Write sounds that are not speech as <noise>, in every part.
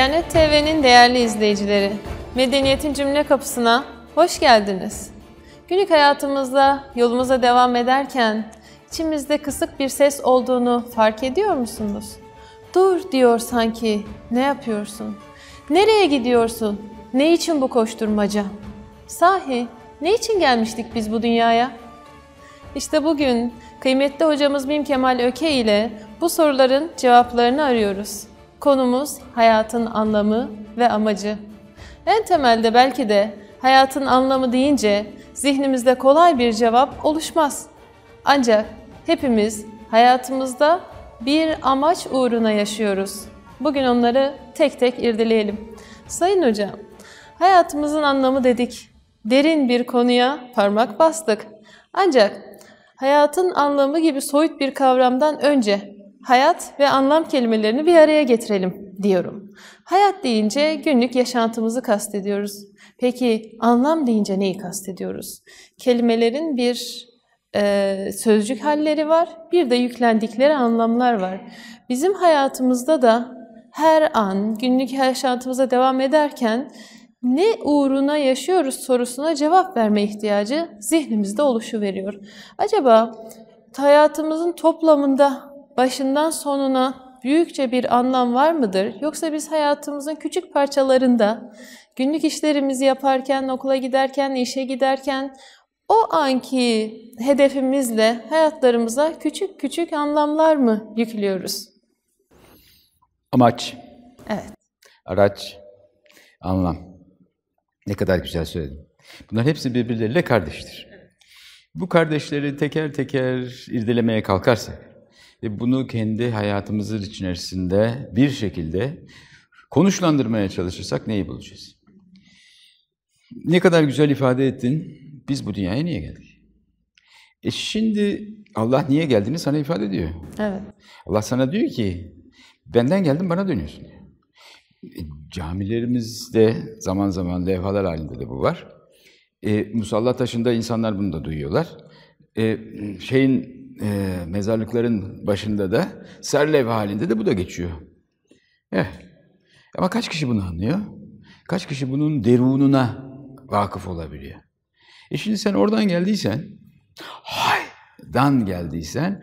Diyanet TV'nin değerli izleyicileri, Medeniyetin Cümle Kapısı'na hoş geldiniz. Günlük hayatımızda yolumuza devam ederken içimizde kısık bir ses olduğunu fark ediyor musunuz? Dur diyor sanki, ne yapıyorsun? Nereye gidiyorsun? Ne için bu koşturmaca? Sahi, ne için gelmiştik biz bu dünyaya? İşte bugün kıymetli hocamız Mim Kemal Öke ile bu soruların cevaplarını arıyoruz. Konumuz hayatın anlamı ve amacı. En temelde belki de hayatın anlamı deyince zihnimizde kolay bir cevap oluşmaz. Ancak hepimiz hayatımızda bir amaç uğruna yaşıyoruz. Bugün onları tek tek irdeleyelim. Sayın hocam, hayatımızın anlamı dedik. Derin bir konuya parmak bastık. Ancak hayatın anlamı gibi soyut bir kavramdan önce hayat ve anlam kelimelerini bir araya getirelim diyorum. Hayat deyince günlük yaşantımızı kastediyoruz. Peki anlam deyince neyi kastediyoruz? Kelimelerin bir e, sözcük halleri var, bir de yüklendikleri anlamlar var. Bizim hayatımızda da her an günlük yaşantımıza devam ederken ne uğruna yaşıyoruz sorusuna cevap verme ihtiyacı zihnimizde oluşu veriyor. Acaba hayatımızın toplamında başından sonuna büyükçe bir anlam var mıdır? Yoksa biz hayatımızın küçük parçalarında günlük işlerimizi yaparken, okula giderken, işe giderken o anki hedefimizle hayatlarımıza küçük küçük anlamlar mı yüklüyoruz? Amaç. Evet. Araç, anlam. Ne kadar güzel söyledin. Bunlar hepsi birbirleriyle kardeştir. Bu kardeşleri teker teker irdelemeye kalkarsak, ve bunu kendi hayatımızın içerisinde bir şekilde konuşlandırmaya çalışırsak neyi bulacağız? Ne kadar güzel ifade ettin. Biz bu dünyaya niye geldik? E şimdi Allah niye geldiğini sana ifade ediyor. Evet. Allah sana diyor ki benden geldin bana dönüyorsun diyor. E, camilerimizde zaman zaman levhalar halinde de bu var. E, musalla taşında insanlar bunu da duyuyorlar. E, şeyin e, mezarlıkların başında da serlev halinde de bu da geçiyor. Evet. Eh, ama kaç kişi bunu anlıyor? Kaç kişi bunun derununa vakıf olabiliyor? E şimdi sen oradan geldiysen, haydan geldiysen,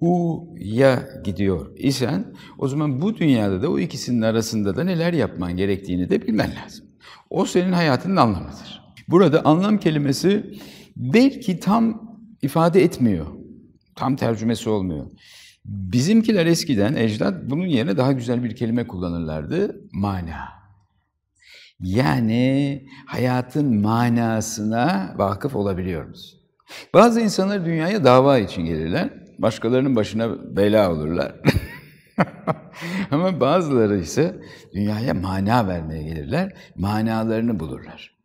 hu'ya gidiyor isen o zaman bu dünyada da o ikisinin arasında da neler yapman gerektiğini de bilmen lazım. O senin hayatının anlamıdır. Burada anlam kelimesi belki tam ifade etmiyor tam tercümesi olmuyor. Bizimkiler eskiden ecdat bunun yerine daha güzel bir kelime kullanırlardı. Mana. Yani hayatın manasına vakıf olabiliyoruz. Bazı insanlar dünyaya dava için gelirler. Başkalarının başına bela olurlar. <laughs> Ama bazıları ise dünyaya mana vermeye gelirler. Manalarını bulurlar.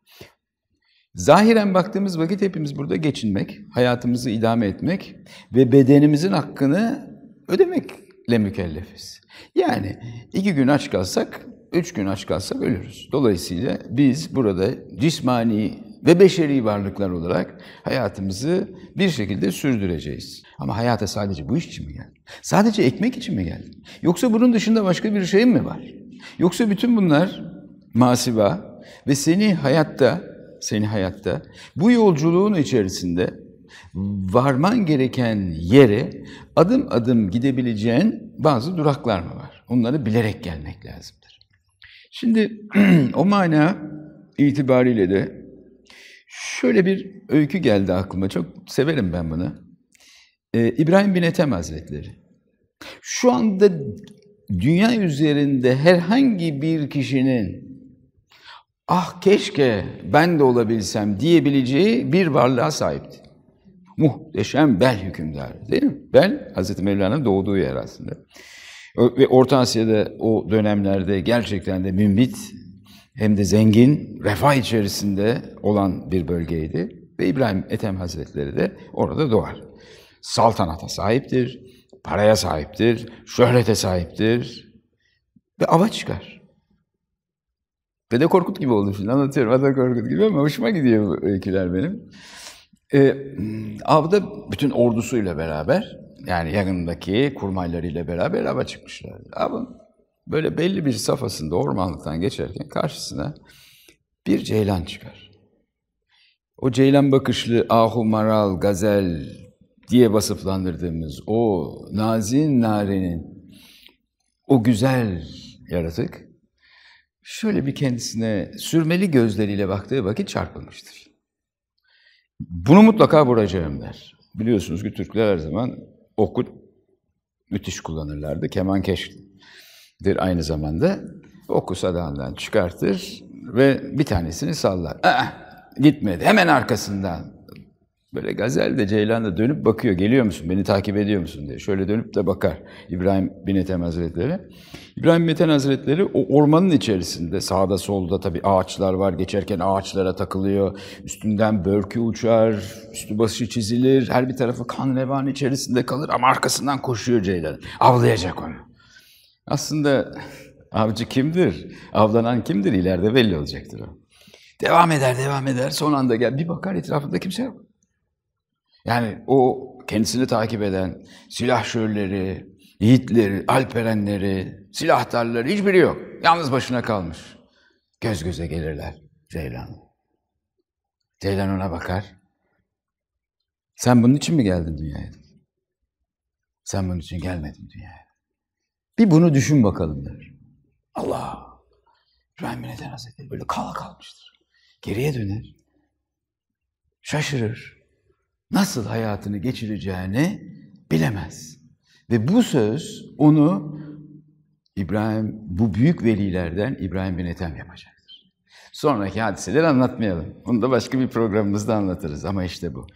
Zahiren baktığımız vakit hepimiz burada geçinmek, hayatımızı idame etmek ve bedenimizin hakkını ödemekle mükellefiz. Yani iki gün aç kalsak, üç gün aç kalsak ölürüz. Dolayısıyla biz burada cismani ve beşeri varlıklar olarak hayatımızı bir şekilde sürdüreceğiz. Ama hayata sadece bu iş için mi geldin? Sadece ekmek için mi geldin? Yoksa bunun dışında başka bir şey mi var? Yoksa bütün bunlar masiva ve seni hayatta seni hayatta. Bu yolculuğun içerisinde varman gereken yere adım adım gidebileceğin bazı duraklar mı var? Onları bilerek gelmek lazımdır. Şimdi <clears throat> o mana itibariyle de şöyle bir öykü geldi aklıma. Çok severim ben bunu. Ee, İbrahim bin Ethem Hazretleri. Şu anda dünya üzerinde herhangi bir kişinin ah keşke ben de olabilsem diyebileceği bir varlığa sahipti. Muhteşem Bel hükümdar, değil mi? Bel, Hazreti Mevlana'nın doğduğu yer aslında. Ve Orta Asya'da o dönemlerde gerçekten de mümbit hem de zengin, refah içerisinde olan bir bölgeydi. Ve İbrahim Ethem Hazretleri de orada doğar. Saltanata sahiptir, paraya sahiptir, şöhrete sahiptir ve ava çıkar. Dede Korkut gibi oldu şimdi anlatıyorum. Dede Korkut gibi ama hoşuma gidiyor bu öyküler benim. E, avda bütün ordusuyla beraber yani yakındaki kurmaylarıyla beraber ava çıkmışlar. Avın böyle belli bir safhasında ormanlıktan geçerken karşısına bir ceylan çıkar. O ceylan bakışlı ahu maral, gazel diye vasıflandırdığımız o nazin narenin o güzel yaratık şöyle bir kendisine sürmeli gözleriyle baktığı vakit çarpılmıştır. Bunu mutlaka vuracağım der. Biliyorsunuz ki Türkler her zaman okut müthiş kullanırlardı. Keman keşktir aynı zamanda. Oku sadağından çıkartır ve bir tanesini sallar. Aa, ah, gitmedi. Hemen arkasından Böyle gazel de ceylan da dönüp bakıyor. Geliyor musun? Beni takip ediyor musun diye. Şöyle dönüp de bakar İbrahim bin Hazretleri. İbrahim bin Hazretleri o ormanın içerisinde sağda solda tabii ağaçlar var. Geçerken ağaçlara takılıyor. Üstünden börkü uçar. Üstü başı çizilir. Her bir tarafı kan revan içerisinde kalır ama arkasından koşuyor ceylan. Avlayacak onu. Aslında avcı kimdir? Avlanan kimdir? İleride belli olacaktır o. Devam eder, devam eder. Son anda gel. Bir bakar etrafında kimse yok. Yani o kendisini takip eden silahşörleri, yiğitleri, alperenleri, silahtarları hiçbiri yok. Yalnız başına kalmış. Göz göze gelirler Ceylan. Ceylan ona bakar. Sen bunun için mi geldin dünyaya? Sen bunun için gelmedin dünyaya. Bir bunu düşün bakalım der. Allah! İbrahim bin Eden Hazretleri böyle kala kalmıştır. Geriye döner. Şaşırır nasıl hayatını geçireceğini bilemez. Ve bu söz onu İbrahim, bu büyük velilerden İbrahim bin Ethem yapacaktır. Sonraki hadiseleri anlatmayalım. Onu da başka bir programımızda anlatırız ama işte bu.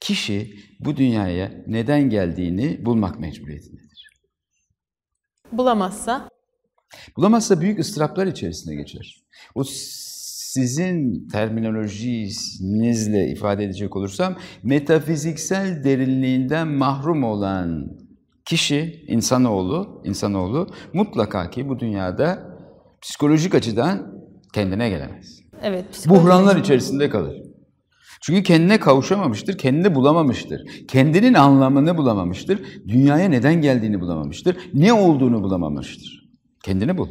Kişi bu dünyaya neden geldiğini bulmak mecburiyetindedir. Bulamazsa? Bulamazsa büyük ıstıraplar içerisine geçer. O sizin terminolojinizle ifade edecek olursam metafiziksel derinliğinden mahrum olan kişi, insanoğlu, insanoğlu mutlaka ki bu dünyada psikolojik açıdan kendine gelemez. Evet. Buhranlar içerisinde kalır. Çünkü kendine kavuşamamıştır, kendini bulamamıştır. Kendinin anlamını bulamamıştır. Dünyaya neden geldiğini bulamamıştır. Ne olduğunu bulamamıştır. Kendini bul.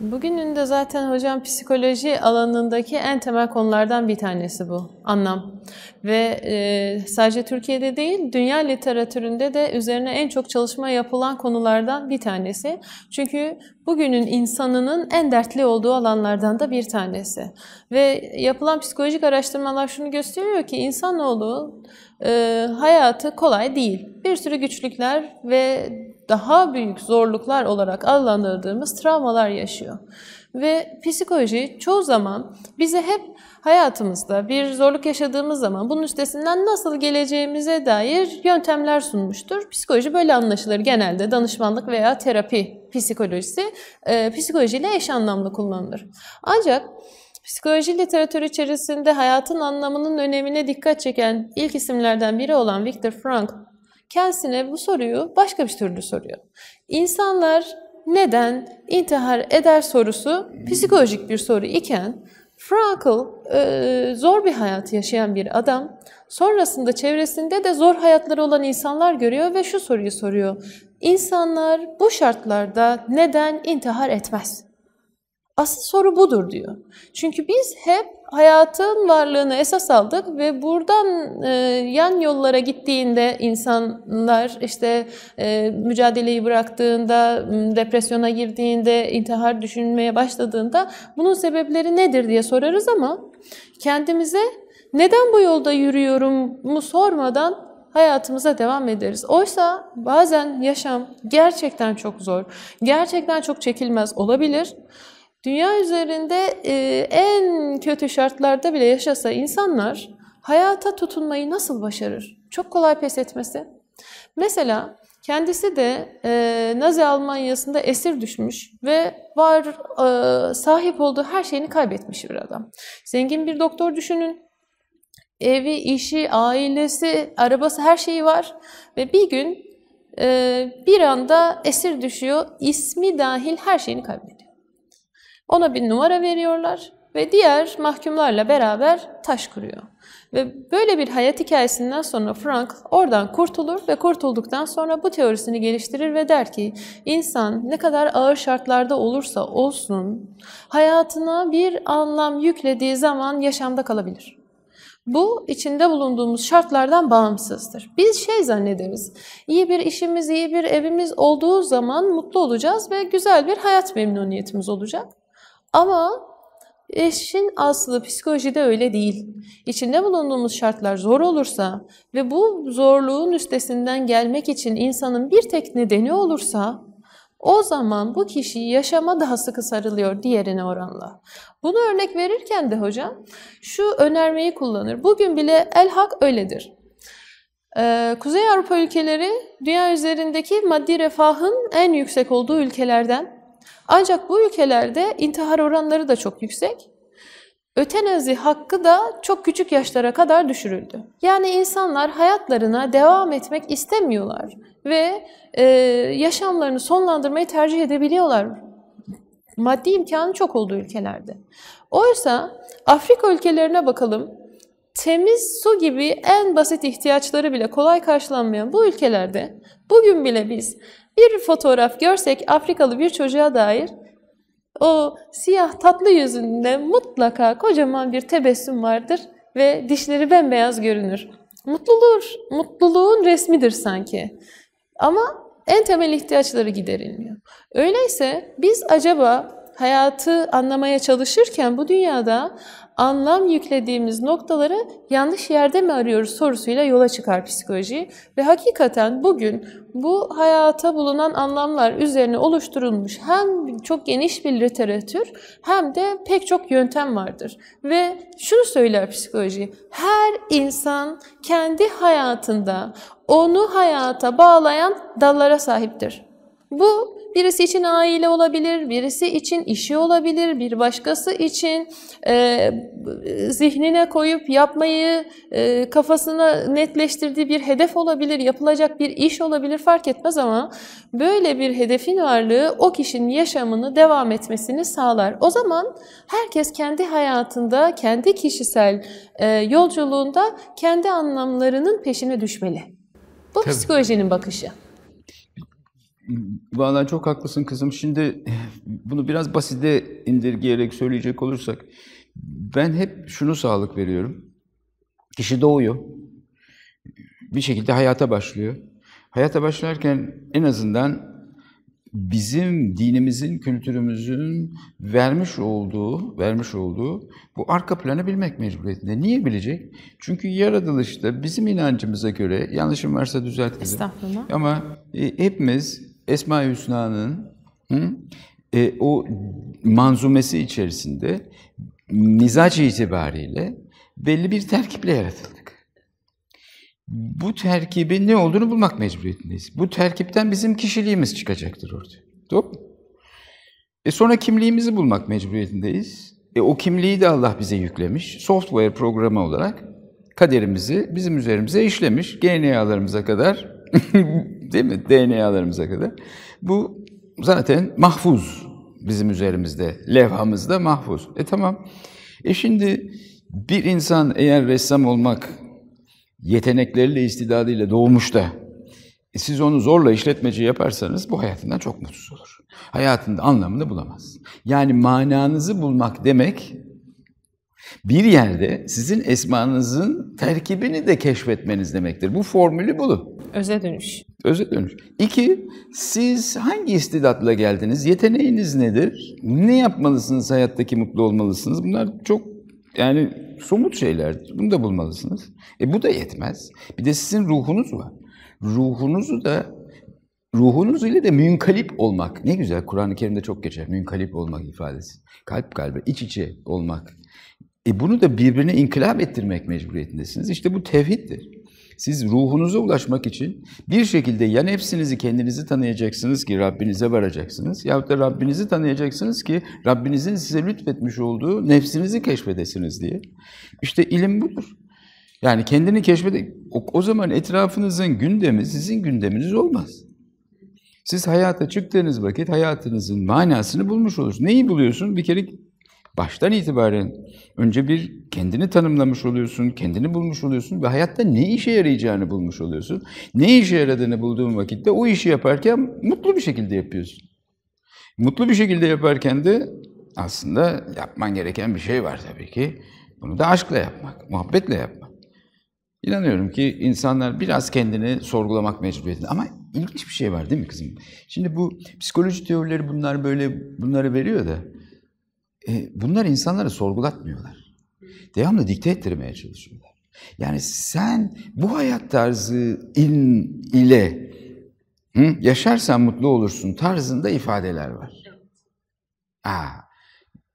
Bugünün de zaten hocam psikoloji alanındaki en temel konulardan bir tanesi bu anlam. Ve e, sadece Türkiye'de değil, dünya literatüründe de üzerine en çok çalışma yapılan konulardan bir tanesi. Çünkü bugünün insanının en dertli olduğu alanlardan da bir tanesi. Ve yapılan psikolojik araştırmalar şunu gösteriyor ki insanoğlu e, hayatı kolay değil. Bir sürü güçlükler ve daha büyük zorluklar olarak adlandırdığımız travmalar yaşıyor. Ve psikoloji çoğu zaman bize hep hayatımızda bir zorluk yaşadığımız zaman bunun üstesinden nasıl geleceğimize dair yöntemler sunmuştur. Psikoloji böyle anlaşılır genelde danışmanlık veya terapi psikolojisi e, psikolojiyle eş anlamlı kullanılır. Ancak Psikoloji literatürü içerisinde hayatın anlamının önemine dikkat çeken ilk isimlerden biri olan Viktor Frank kendisine bu soruyu başka bir türlü soruyor. İnsanlar neden intihar eder sorusu psikolojik bir soru iken Frankl e, zor bir hayat yaşayan bir adam. Sonrasında çevresinde de zor hayatları olan insanlar görüyor ve şu soruyu soruyor. İnsanlar bu şartlarda neden intihar etmez? Asıl soru budur diyor. Çünkü biz hep hayatın varlığını esas aldık ve buradan e, yan yollara gittiğinde insanlar işte e, mücadeleyi bıraktığında, depresyona girdiğinde, intihar düşünmeye başladığında bunun sebepleri nedir diye sorarız ama kendimize neden bu yolda yürüyorum mu sormadan hayatımıza devam ederiz. Oysa bazen yaşam gerçekten çok zor, gerçekten çok çekilmez olabilir. Dünya üzerinde e, en kötü şartlarda bile yaşasa insanlar hayata tutunmayı nasıl başarır? Çok kolay pes etmesi. Mesela kendisi de e, Nazi Almanya'sında esir düşmüş ve var e, sahip olduğu her şeyini kaybetmiş bir adam. Zengin bir doktor düşünün. Evi, işi, ailesi, arabası her şeyi var ve bir gün bir anda esir düşüyor. İsmi dahil her şeyini kaybediyor. Ona bir numara veriyorlar ve diğer mahkumlarla beraber taş kuruyor. Ve böyle bir hayat hikayesinden sonra Frank oradan kurtulur ve kurtulduktan sonra bu teorisini geliştirir ve der ki insan ne kadar ağır şartlarda olursa olsun hayatına bir anlam yüklediği zaman yaşamda kalabilir. Bu içinde bulunduğumuz şartlardan bağımsızdır. Biz şey zannederiz, iyi bir işimiz, iyi bir evimiz olduğu zaman mutlu olacağız ve güzel bir hayat memnuniyetimiz olacak. Ama işin aslı psikolojide öyle değil. İçinde bulunduğumuz şartlar zor olursa ve bu zorluğun üstesinden gelmek için insanın bir tek nedeni olursa o zaman bu kişi yaşama daha sıkı sarılıyor diğerine oranla. Bunu örnek verirken de hocam şu önermeyi kullanır. Bugün bile el hak öyledir. Ee, Kuzey Avrupa ülkeleri dünya üzerindeki maddi refahın en yüksek olduğu ülkelerden ancak bu ülkelerde intihar oranları da çok yüksek. Ötenazi hakkı da çok küçük yaşlara kadar düşürüldü. Yani insanlar hayatlarına devam etmek istemiyorlar ve e, yaşamlarını sonlandırmayı tercih edebiliyorlar. Maddi imkanı çok olduğu ülkelerde. Oysa Afrika ülkelerine bakalım temiz su gibi en basit ihtiyaçları bile kolay karşılanmayan bu ülkelerde bugün bile biz bir fotoğraf görsek Afrikalı bir çocuğa dair o siyah tatlı yüzünde mutlaka kocaman bir tebessüm vardır ve dişleri bembeyaz görünür. Mutlulur, mutluluğun resmidir sanki. Ama en temel ihtiyaçları giderilmiyor. Öyleyse biz acaba hayatı anlamaya çalışırken bu dünyada anlam yüklediğimiz noktaları yanlış yerde mi arıyoruz sorusuyla yola çıkar psikoloji. Ve hakikaten bugün bu hayata bulunan anlamlar üzerine oluşturulmuş hem çok geniş bir literatür hem de pek çok yöntem vardır. Ve şunu söyler psikoloji, her insan kendi hayatında onu hayata bağlayan dallara sahiptir. Bu Birisi için aile olabilir, birisi için işi olabilir, bir başkası için e, zihnine koyup yapmayı e, kafasına netleştirdiği bir hedef olabilir, yapılacak bir iş olabilir fark etmez ama böyle bir hedefin varlığı o kişinin yaşamını devam etmesini sağlar. O zaman herkes kendi hayatında, kendi kişisel e, yolculuğunda kendi anlamlarının peşine düşmeli. Bu Tabii. psikolojinin bakışı. Vallahi çok haklısın kızım. Şimdi eh, bunu biraz basite indirgeyerek söyleyecek olursak, ben hep şunu sağlık veriyorum. Kişi doğuyor. Bir şekilde hayata başlıyor. Hayata başlarken en azından bizim dinimizin, kültürümüzün vermiş olduğu, vermiş olduğu bu arka planı bilmek mecburiyetinde. Niye bilecek? Çünkü yaratılışta bizim inancımıza göre, yanlışım varsa düzelt kızım. Ama e, hepimiz Esma-i Hüsna'nın e, o manzumesi içerisinde mizaç itibariyle belli bir terkiple yaratıldık. Bu terkibin ne olduğunu bulmak mecburiyetindeyiz. Bu terkipten bizim kişiliğimiz çıkacaktır ortaya. Doğru E sonra kimliğimizi bulmak mecburiyetindeyiz. E o kimliği de Allah bize yüklemiş. Software programı olarak kaderimizi bizim üzerimize işlemiş. GNA'larımıza kadar <laughs> Değil mi? DNA'larımıza kadar. Bu zaten mahfuz bizim üzerimizde, levhamızda mahfuz. E tamam. E şimdi bir insan eğer ressam olmak yetenekleriyle, istidadıyla doğmuş da e siz onu zorla işletmeci yaparsanız bu hayatından çok mutsuz olur. Hayatında anlamını bulamaz. Yani mananızı bulmak demek bir yerde sizin esmanızın terkibini de keşfetmeniz demektir. Bu formülü bulun. Öze dönüş. Öze dönüş. İki, siz hangi istidatla geldiniz? Yeteneğiniz nedir? Ne yapmalısınız hayattaki mutlu olmalısınız? Bunlar çok yani somut şeylerdir. Bunu da bulmalısınız. E bu da yetmez. Bir de sizin ruhunuz var. Ruhunuzu da ruhunuz ile de münkalip olmak. Ne güzel Kur'an-ı Kerim'de çok geçer. Münkalip olmak ifadesi. Kalp kalbe, iç içe olmak. E bunu da birbirine inkılap ettirmek mecburiyetindesiniz. İşte bu tevhiddir. Siz ruhunuza ulaşmak için bir şekilde ya nefsinizi kendinizi tanıyacaksınız ki Rabbinize varacaksınız yahut da Rabbinizi tanıyacaksınız ki Rabbinizin size lütfetmiş olduğu nefsinizi keşfedesiniz diye. İşte ilim budur. Yani kendini keşfede o, o zaman etrafınızın gündemi sizin gündeminiz olmaz. Siz hayata çıktığınız vakit hayatınızın manasını bulmuş olursunuz. Neyi buluyorsun? Bir kere baştan itibaren önce bir kendini tanımlamış oluyorsun, kendini bulmuş oluyorsun ve hayatta ne işe yarayacağını bulmuş oluyorsun. Ne işe yaradığını bulduğun vakitte o işi yaparken mutlu bir şekilde yapıyorsun. Mutlu bir şekilde yaparken de aslında yapman gereken bir şey var tabii ki. Bunu da aşkla yapmak, muhabbetle yapmak. İnanıyorum ki insanlar biraz kendini sorgulamak mecburiyetinde. Ama ilginç bir şey var değil mi kızım? Şimdi bu psikoloji teorileri bunlar böyle bunları veriyor da e, bunlar insanları sorgulatmıyorlar. Devamlı dikte ettirmeye çalışıyorlar. Yani sen bu hayat tarzı in, ile hı, yaşarsan mutlu olursun tarzında ifadeler var. Aa,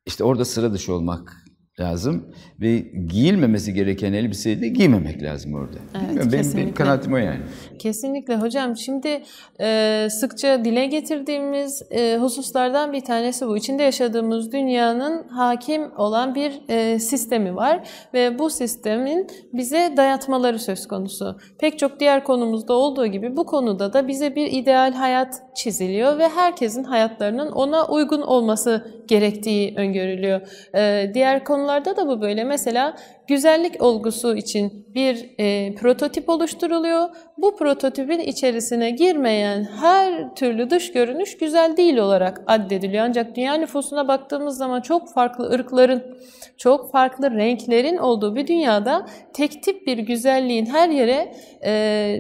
işte orada sıra dışı olmak lazım ve giyilmemesi gereken elbiseyi de giymemek lazım orada. Evet, benim, benim kanaatim o yani. Kesinlikle hocam. Şimdi e, sıkça dile getirdiğimiz e, hususlardan bir tanesi bu. İçinde yaşadığımız dünyanın hakim olan bir e, sistemi var ve bu sistemin bize dayatmaları söz konusu. Pek çok diğer konumuzda olduğu gibi bu konuda da bize bir ideal hayat çiziliyor ve herkesin hayatlarının ona uygun olması gerektiği öngörülüyor. E, diğer konular konularda da bu böyle. Mesela güzellik olgusu için bir e, prototip oluşturuluyor. Bu prototipin içerisine girmeyen her türlü dış görünüş güzel değil olarak addediliyor. Ancak dünya nüfusuna baktığımız zaman çok farklı ırkların, çok farklı renklerin olduğu bir dünyada tek tip bir güzelliğin her yere e,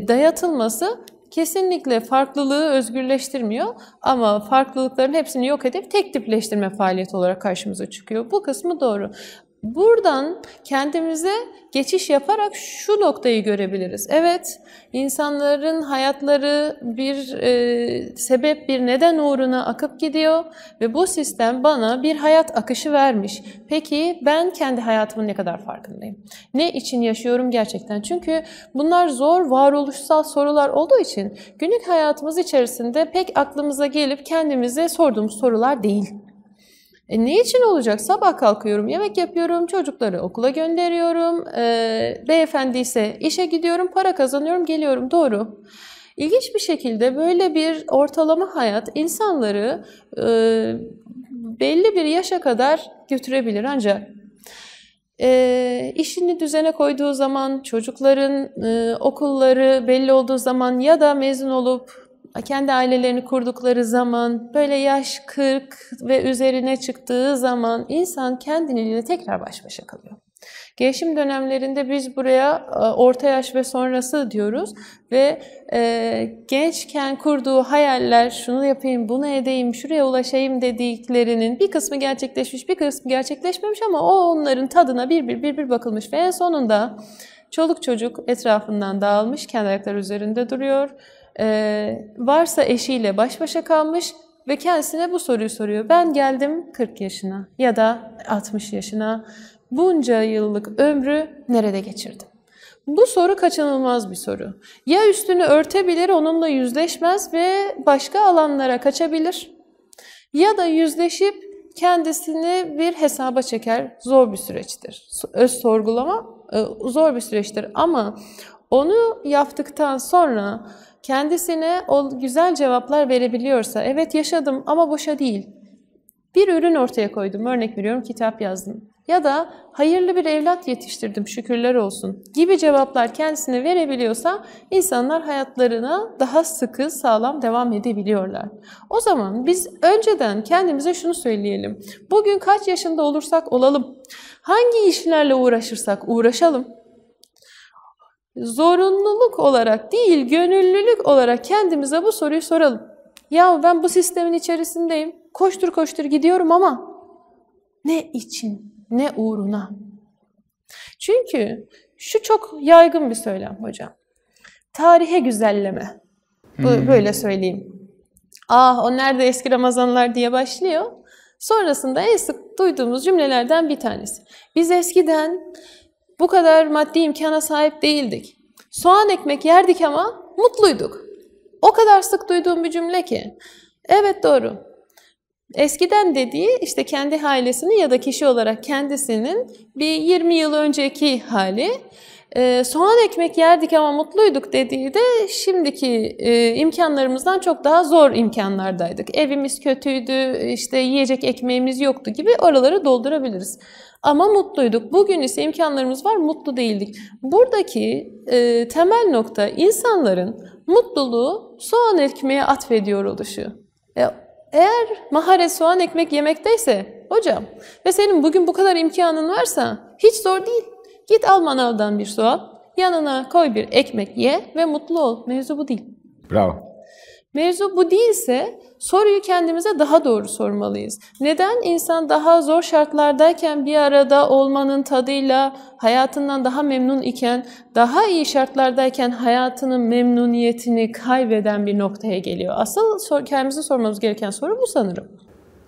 dayatılması kesinlikle farklılığı özgürleştirmiyor ama farklılıkların hepsini yok edip tek tipleştirme faaliyeti olarak karşımıza çıkıyor. Bu kısmı doğru. Buradan kendimize geçiş yaparak şu noktayı görebiliriz. Evet, insanların hayatları bir e, sebep, bir neden uğruna akıp gidiyor ve bu sistem bana bir hayat akışı vermiş. Peki ben kendi hayatımın ne kadar farkındayım? Ne için yaşıyorum gerçekten? Çünkü bunlar zor varoluşsal sorular olduğu için günlük hayatımız içerisinde pek aklımıza gelip kendimize sorduğumuz sorular değil. E ne için olacak? Sabah kalkıyorum, yemek yapıyorum, çocukları okula gönderiyorum. E, beyefendi ise işe gidiyorum, para kazanıyorum, geliyorum. Doğru. İlginç bir şekilde böyle bir ortalama hayat insanları e, belli bir yaşa kadar götürebilir ancak e, işini düzene koyduğu zaman, çocukların e, okulları belli olduğu zaman ya da mezun olup kendi ailelerini kurdukları zaman, böyle yaş 40 ve üzerine çıktığı zaman insan kendiliğine tekrar baş başa kalıyor. Gelişim dönemlerinde biz buraya e, orta yaş ve sonrası diyoruz ve e, gençken kurduğu hayaller, şunu yapayım, bunu edeyim, şuraya ulaşayım dediklerinin bir kısmı gerçekleşmiş, bir kısmı gerçekleşmemiş ama o onların tadına bir bir bir bir bakılmış ve en sonunda çoluk çocuk etrafından dağılmış, kendi ayakları üzerinde duruyor ee, varsa eşiyle baş başa kalmış ve kendisine bu soruyu soruyor. Ben geldim 40 yaşına ya da 60 yaşına. Bunca yıllık ömrü nerede geçirdim? Bu soru kaçınılmaz bir soru. Ya üstünü örtebilir, onunla yüzleşmez ve başka alanlara kaçabilir. Ya da yüzleşip kendisini bir hesaba çeker. Zor bir süreçtir. Öz sorgulama e, zor bir süreçtir ama onu yaptıktan sonra kendisine o güzel cevaplar verebiliyorsa, evet yaşadım ama boşa değil. Bir ürün ortaya koydum, örnek veriyorum kitap yazdım. Ya da hayırlı bir evlat yetiştirdim şükürler olsun gibi cevaplar kendisine verebiliyorsa insanlar hayatlarına daha sıkı sağlam devam edebiliyorlar. O zaman biz önceden kendimize şunu söyleyelim. Bugün kaç yaşında olursak olalım, hangi işlerle uğraşırsak uğraşalım, zorunluluk olarak değil, gönüllülük olarak kendimize bu soruyu soralım. Ya ben bu sistemin içerisindeyim, koştur koştur gidiyorum ama ne için, ne uğruna? Çünkü şu çok yaygın bir söylem hocam. Tarihe güzelleme. Hmm. Böyle söyleyeyim. Ah o nerede eski Ramazanlar diye başlıyor. Sonrasında en sık duyduğumuz cümlelerden bir tanesi. Biz eskiden bu kadar maddi imkana sahip değildik. Soğan ekmek yerdik ama mutluyduk. O kadar sık duyduğum bir cümle ki. Evet doğru. Eskiden dediği işte kendi ailesini ya da kişi olarak kendisinin bir 20 yıl önceki hali. E, soğan ekmek yerdik ama mutluyduk dediği de şimdiki e, imkanlarımızdan çok daha zor imkanlardaydık. Evimiz kötüydü, işte yiyecek ekmeğimiz yoktu gibi oraları doldurabiliriz. Ama mutluyduk. Bugün ise imkanlarımız var, mutlu değildik. Buradaki e, temel nokta insanların mutluluğu soğan ekmeğe atfediyor oluşu. E, eğer maharet soğan ekmek yemekteyse hocam ve senin bugün bu kadar imkanın varsa hiç zor değil. Git al manavdan bir soğan, yanına koy bir ekmek ye ve mutlu ol. Mevzu bu değil. Bravo. Mevzu bu değilse soruyu kendimize daha doğru sormalıyız. Neden insan daha zor şartlardayken bir arada olmanın tadıyla hayatından daha memnun iken, daha iyi şartlardayken hayatının memnuniyetini kaybeden bir noktaya geliyor? Asıl sor, kendimize sormamız gereken soru bu sanırım.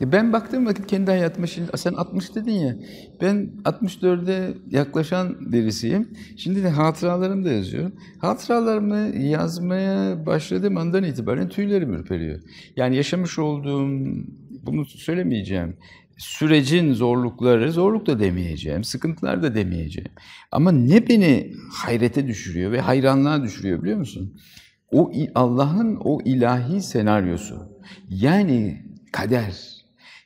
E, ben baktığım vakit kendi hayatıma şimdi sen 60 dedin ya. Ben 64'e yaklaşan birisiyim. Şimdi de hatıralarımı da yazıyorum. Hatıralarımı yazmaya başladığım andan itibaren tüylerim ürperiyor. Yani yaşamış olduğum bunu söylemeyeceğim sürecin zorlukları, zorluk da demeyeceğim, sıkıntılar da demeyeceğim. Ama ne beni hayrete düşürüyor ve hayranlığa düşürüyor biliyor musun? O Allah'ın o ilahi senaryosu. Yani kader,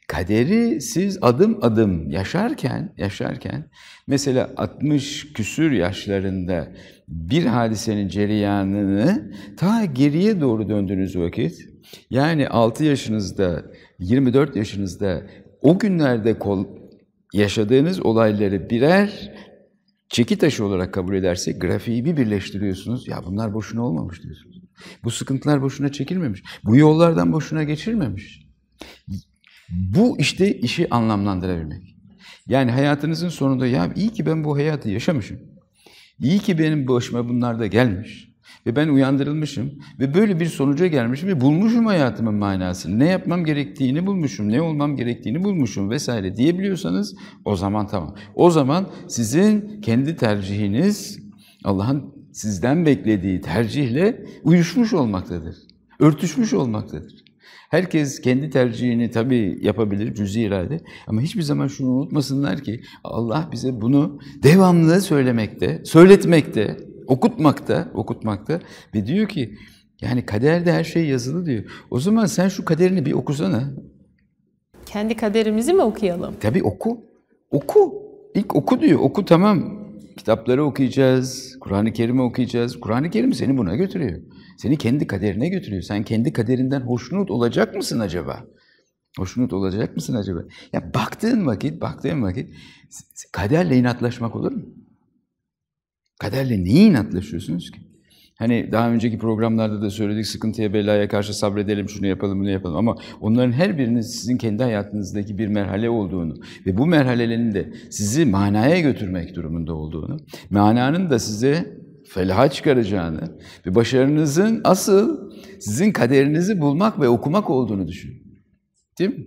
kaderi siz adım adım yaşarken, yaşarken mesela 60 küsür yaşlarında bir hadisenin cereyanını ta geriye doğru döndüğünüz vakit yani 6 yaşınızda, 24 yaşınızda o günlerde kol, yaşadığınız olayları birer çeki taşı olarak kabul ederse grafiği bir birleştiriyorsunuz. Ya bunlar boşuna olmamış diyorsunuz. Bu sıkıntılar boşuna çekilmemiş. Bu yollardan boşuna geçirmemiş. Bu işte işi anlamlandırabilmek. Yani hayatınızın sonunda ya iyi ki ben bu hayatı yaşamışım. İyi ki benim başıma bunlar da gelmiş. Ve ben uyandırılmışım ve böyle bir sonuca gelmişim ve bulmuşum hayatımın manasını. Ne yapmam gerektiğini bulmuşum, ne olmam gerektiğini bulmuşum vesaire diyebiliyorsanız o zaman tamam. O zaman sizin kendi tercihiniz Allah'ın sizden beklediği tercihle uyuşmuş olmaktadır. Örtüşmüş olmaktadır. Herkes kendi tercihini tabii yapabilir cüzi irade ama hiçbir zaman şunu unutmasınlar ki Allah bize bunu devamlı söylemekte, söyletmekte, okutmakta, okutmakta ve diyor ki yani kaderde her şey yazılı diyor. O zaman sen şu kaderini bir okusana. Kendi kaderimizi mi okuyalım? Tabii oku. Oku. İlk oku diyor. Oku tamam. Kitapları okuyacağız, Kur'an-ı Kerim'i okuyacağız. Kur'an-ı Kerim seni buna götürüyor. Seni kendi kaderine götürüyor. Sen kendi kaderinden hoşnut olacak mısın acaba? Hoşnut olacak mısın acaba? Ya baktığın vakit, baktığın vakit kaderle inatlaşmak olur mu? Kaderle niye inatlaşıyorsunuz ki? Hani daha önceki programlarda da söyledik sıkıntıya belaya karşı sabredelim, şunu yapalım, bunu yapalım ama onların her birinin sizin kendi hayatınızdaki bir merhale olduğunu ve bu merhalelerin de sizi manaya götürmek durumunda olduğunu, mananın da size felaha çıkaracağını ve başarınızın asıl sizin kaderinizi bulmak ve okumak olduğunu düşün. Değil mi?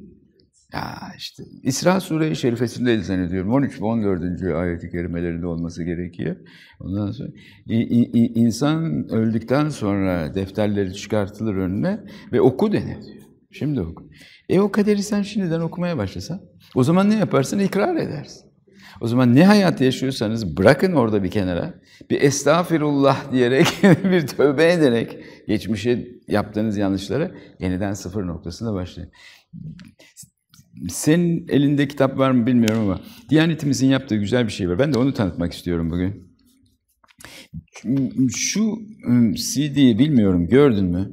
Ya işte İsra Sure-i Şerifesi'ndeyiz zannediyorum. 13 ve 14. ayeti kerimelerinde olması gerekiyor. Ondan sonra insan öldükten sonra defterleri çıkartılır önüne ve oku dene Şimdi oku. E o kaderi sen şimdiden okumaya başlasan o zaman ne yaparsın? İkrar edersin. O zaman ne hayat yaşıyorsanız bırakın orada bir kenara. Bir estağfirullah diyerek, <laughs> bir tövbe ederek geçmişe yaptığınız yanlışlara yeniden sıfır noktasında başlayın. Senin elinde kitap var mı bilmiyorum ama Diyanetimizin yaptığı güzel bir şey var. Ben de onu tanıtmak istiyorum bugün. Şu ıı, CD'yi bilmiyorum gördün mü?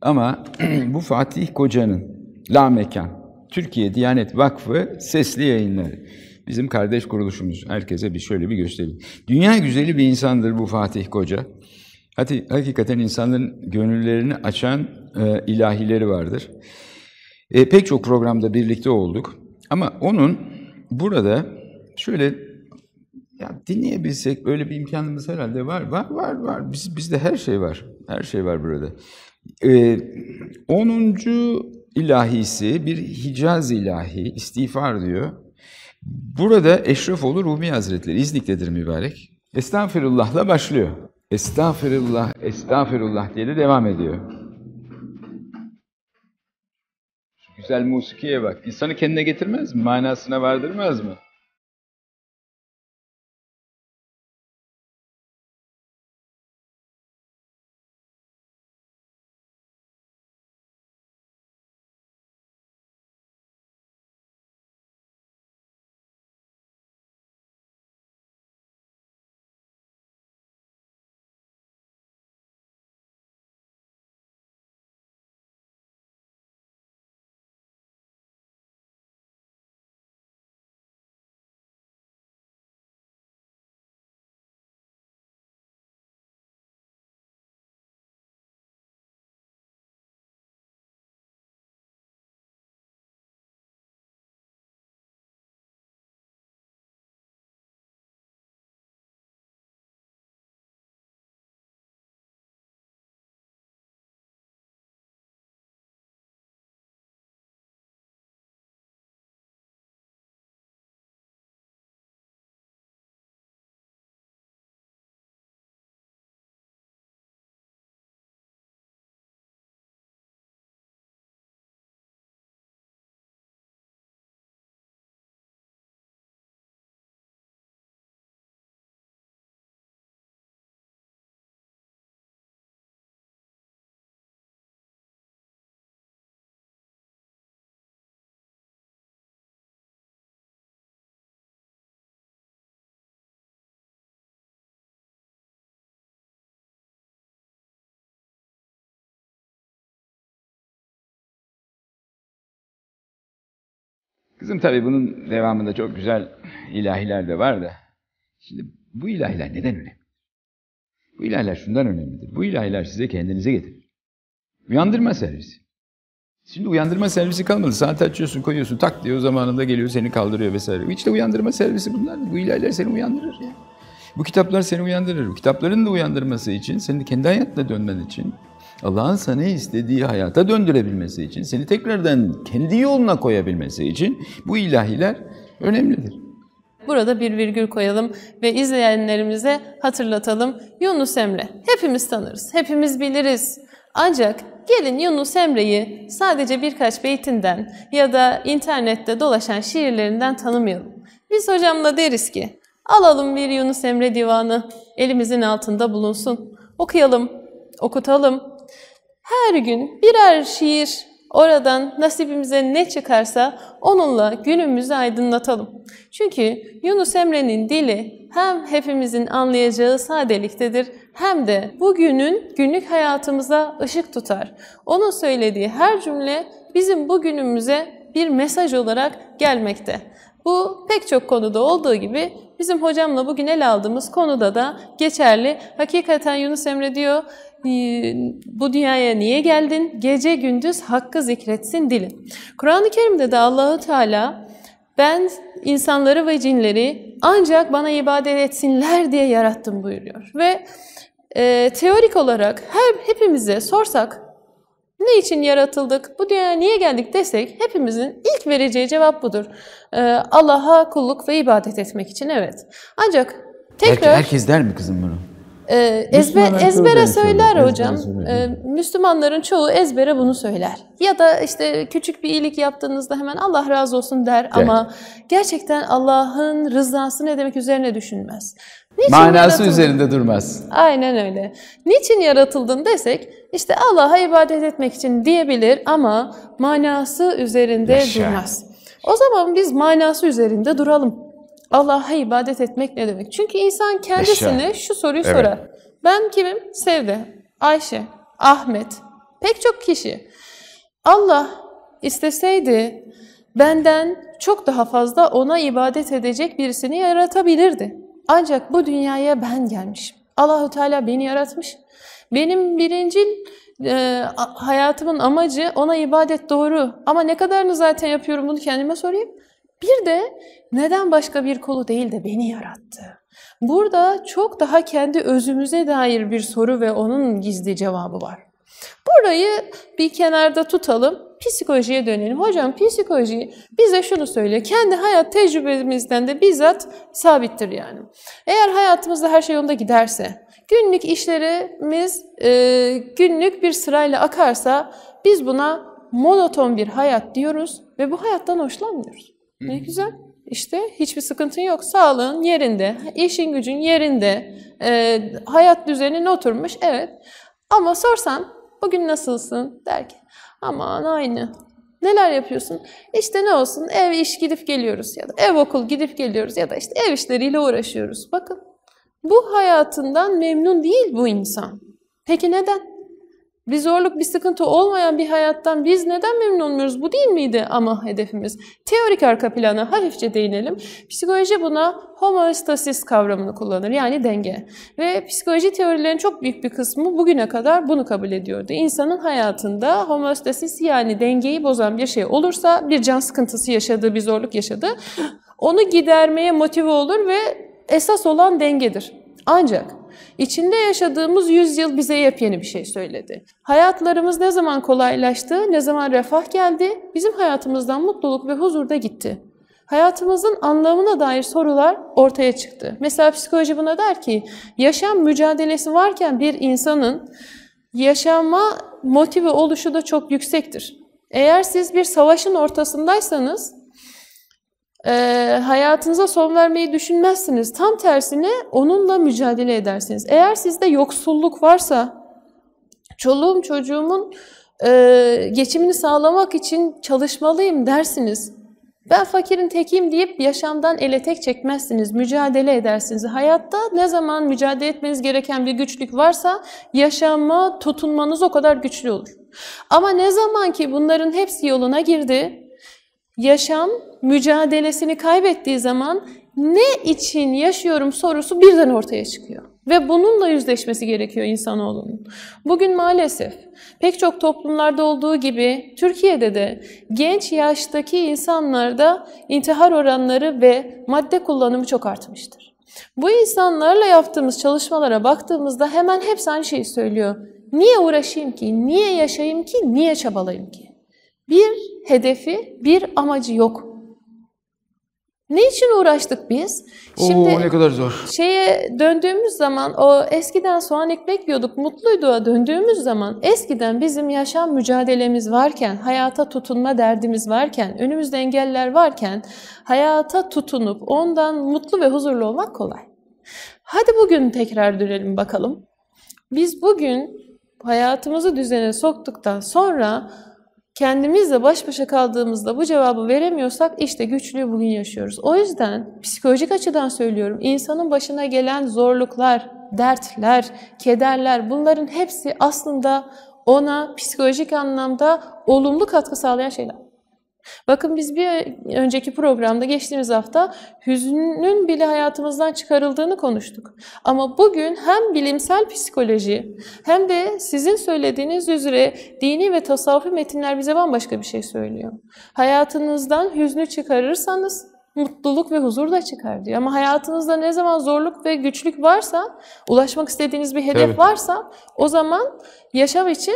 Ama <clears throat> bu Fatih Koca'nın La Mekan, Türkiye Diyanet Vakfı sesli yayınları. Bizim kardeş kuruluşumuz. Herkese bir şöyle bir gösterelim. Dünya güzeli bir insandır bu Fatih Koca. Hadi, hakikaten insanların gönüllerini açan e, ilahileri vardır. E, pek çok programda birlikte olduk. Ama onun burada şöyle ya dinleyebilsek böyle bir imkanımız herhalde var. Var var var. Biz, bizde her şey var. Her şey var burada. E, 10. ilahisi bir Hicaz ilahi istiğfar diyor. Burada Eşrefoğlu Rumi Hazretleri İznik'tedir mübarek. Estağfirullah'la başlıyor. Estağfirullah, estağfirullah diye de devam ediyor. Şu güzel musikiye bak. İnsanı kendine getirmez mi? Manasına vardırmaz mı? Kızım tabii bunun devamında çok güzel ilahiler de var da. Şimdi bu ilahiler neden önemli? Bu ilahiler şundan önemlidir. Bu ilahiler size kendinize getirir. Uyandırma servisi. Şimdi uyandırma servisi kalmadı. Saat açıyorsun, koyuyorsun, tak diyor zamanında geliyor, seni kaldırıyor vesaire. İşte uyandırma servisi bunlar. Bu ilahiler seni uyandırır ya. Bu kitaplar seni uyandırır. Bu kitapların da uyandırması için, senin kendi hayatına dönmen için Allah'ın sana istediği hayata döndürebilmesi için, seni tekrardan kendi yoluna koyabilmesi için bu ilahiler önemlidir. Burada bir virgül koyalım ve izleyenlerimize hatırlatalım. Yunus Emre hepimiz tanırız, hepimiz biliriz. Ancak gelin Yunus Emre'yi sadece birkaç beytinden ya da internette dolaşan şiirlerinden tanımayalım. Biz hocamla deriz ki alalım bir Yunus Emre divanı elimizin altında bulunsun. Okuyalım, okutalım, her gün birer şiir oradan nasibimize ne çıkarsa onunla günümüzü aydınlatalım. Çünkü Yunus Emre'nin dili hem hepimizin anlayacağı sadeliktedir hem de bugünün günlük hayatımıza ışık tutar. Onun söylediği her cümle bizim bugünümüze bir mesaj olarak gelmekte. Bu pek çok konuda olduğu gibi bizim hocamla bugün ele aldığımız konuda da geçerli. Hakikaten Yunus Emre diyor, ee, bu dünyaya niye geldin? Gece gündüz hakkı zikretsin dilin. Kur'an-ı Kerim'de de Allahu Teala ben insanları ve cinleri ancak bana ibadet etsinler diye yarattım buyuruyor. Ve e, teorik olarak her hepimize sorsak ne için yaratıldık, bu dünyaya niye geldik desek hepimizin ilk vereceği cevap budur. E, Allah'a kulluk ve ibadet etmek için evet. Ancak tekrar... Her, herkes der mi kızım bunu? Ee, ezbe, ezbere söyler söylüyor, hocam. ee, Müslümanların çoğu ezbere bunu söyler. Ya da işte küçük bir iyilik yaptığınızda hemen Allah razı olsun der evet. ama gerçekten Allah'ın rızası ne demek üzerine düşünmez. Niçin Manası üzerinde durmaz. Aynen öyle. Niçin yaratıldın desek işte Allah'a ibadet etmek için diyebilir ama manası üzerinde Yaşa. durmaz. O zaman biz manası üzerinde duralım. Allah'a ibadet etmek ne demek? Çünkü insan kendisine Eşya. şu soruyu evet. sorar. Ben kimim? Sevde, Ayşe, Ahmet, pek çok kişi. Allah isteseydi benden çok daha fazla ona ibadet edecek birisini yaratabilirdi. Ancak bu dünyaya ben gelmişim. Allahu Teala beni yaratmış. Benim birincil e, hayatımın amacı ona ibadet doğru. Ama ne kadarını zaten yapıyorum bunu kendime sorayım. Bir de neden başka bir kolu değil de beni yarattı? Burada çok daha kendi özümüze dair bir soru ve onun gizli cevabı var. Burayı bir kenarda tutalım, psikolojiye dönelim. Hocam psikoloji bize şunu söylüyor, kendi hayat tecrübemizden de bizzat sabittir yani. Eğer hayatımızda her şey yolunda giderse, günlük işlerimiz e, günlük bir sırayla akarsa biz buna monoton bir hayat diyoruz ve bu hayattan hoşlanmıyoruz. Ne güzel. İşte hiçbir sıkıntın yok. Sağlığın yerinde, işin gücün yerinde, e, hayat düzenin oturmuş. Evet. Ama sorsan bugün nasılsın der ki aman aynı. Neler yapıyorsun? İşte ne olsun ev iş gidip geliyoruz ya da ev okul gidip geliyoruz ya da işte ev işleriyle uğraşıyoruz. Bakın bu hayatından memnun değil bu insan. Peki neden? Bir zorluk, bir sıkıntı olmayan bir hayattan biz neden memnun olmuyoruz? Bu değil miydi ama hedefimiz? Teorik arka plana hafifçe değinelim. Psikoloji buna homeostasis kavramını kullanır yani denge. Ve psikoloji teorilerinin çok büyük bir kısmı bugüne kadar bunu kabul ediyordu. İnsanın hayatında homeostasis yani dengeyi bozan bir şey olursa bir can sıkıntısı yaşadığı, bir zorluk yaşadı. Onu gidermeye motive olur ve esas olan dengedir. Ancak İçinde yaşadığımız yüzyıl bize yepyeni bir şey söyledi. Hayatlarımız ne zaman kolaylaştı, ne zaman refah geldi, bizim hayatımızdan mutluluk ve huzur da gitti. Hayatımızın anlamına dair sorular ortaya çıktı. Mesela psikoloji buna der ki, yaşam mücadelesi varken bir insanın yaşama motive oluşu da çok yüksektir. Eğer siz bir savaşın ortasındaysanız e, hayatınıza son vermeyi düşünmezsiniz. Tam tersine onunla mücadele edersiniz. Eğer sizde yoksulluk varsa, çoluğum çocuğumun e, geçimini sağlamak için çalışmalıyım dersiniz. Ben fakirin tekiyim deyip yaşamdan ele tek çekmezsiniz, mücadele edersiniz. Hayatta ne zaman mücadele etmeniz gereken bir güçlük varsa yaşama tutunmanız o kadar güçlü olur. Ama ne zaman ki bunların hepsi yoluna girdi, yaşam mücadelesini kaybettiği zaman ne için yaşıyorum sorusu birden ortaya çıkıyor. Ve bununla yüzleşmesi gerekiyor insanoğlunun. Bugün maalesef pek çok toplumlarda olduğu gibi Türkiye'de de genç yaştaki insanlarda intihar oranları ve madde kullanımı çok artmıştır. Bu insanlarla yaptığımız çalışmalara baktığımızda hemen hepsi aynı şeyi söylüyor. Niye uğraşayım ki? Niye yaşayayım ki? Niye çabalayayım ki? Bir hedefi, bir amacı yok. Ne için uğraştık biz? Şimdi Oo, ne kadar zor. Şeye döndüğümüz zaman o eskiden soğan ekmek yiyorduk, mutluydu'a döndüğümüz zaman eskiden bizim yaşam mücadelemiz varken, hayata tutunma derdimiz varken, önümüzde engeller varken hayata tutunup ondan mutlu ve huzurlu olmak kolay. Hadi bugün tekrar dönelim bakalım. Biz bugün hayatımızı düzene soktuktan sonra kendimizle baş başa kaldığımızda bu cevabı veremiyorsak işte güçlüğü bugün yaşıyoruz. O yüzden psikolojik açıdan söylüyorum insanın başına gelen zorluklar, dertler, kederler bunların hepsi aslında ona psikolojik anlamda olumlu katkı sağlayan şeyler. Bakın biz bir önceki programda geçtiğimiz hafta hüzünün bile hayatımızdan çıkarıldığını konuştuk. Ama bugün hem bilimsel psikoloji hem de sizin söylediğiniz üzere dini ve tasavvufi metinler bize bambaşka bir şey söylüyor. Hayatınızdan hüznü çıkarırsanız mutluluk ve huzur da çıkar diyor. Ama hayatınızda ne zaman zorluk ve güçlük varsa, ulaşmak istediğiniz bir hedef Tabii. varsa o zaman yaşam için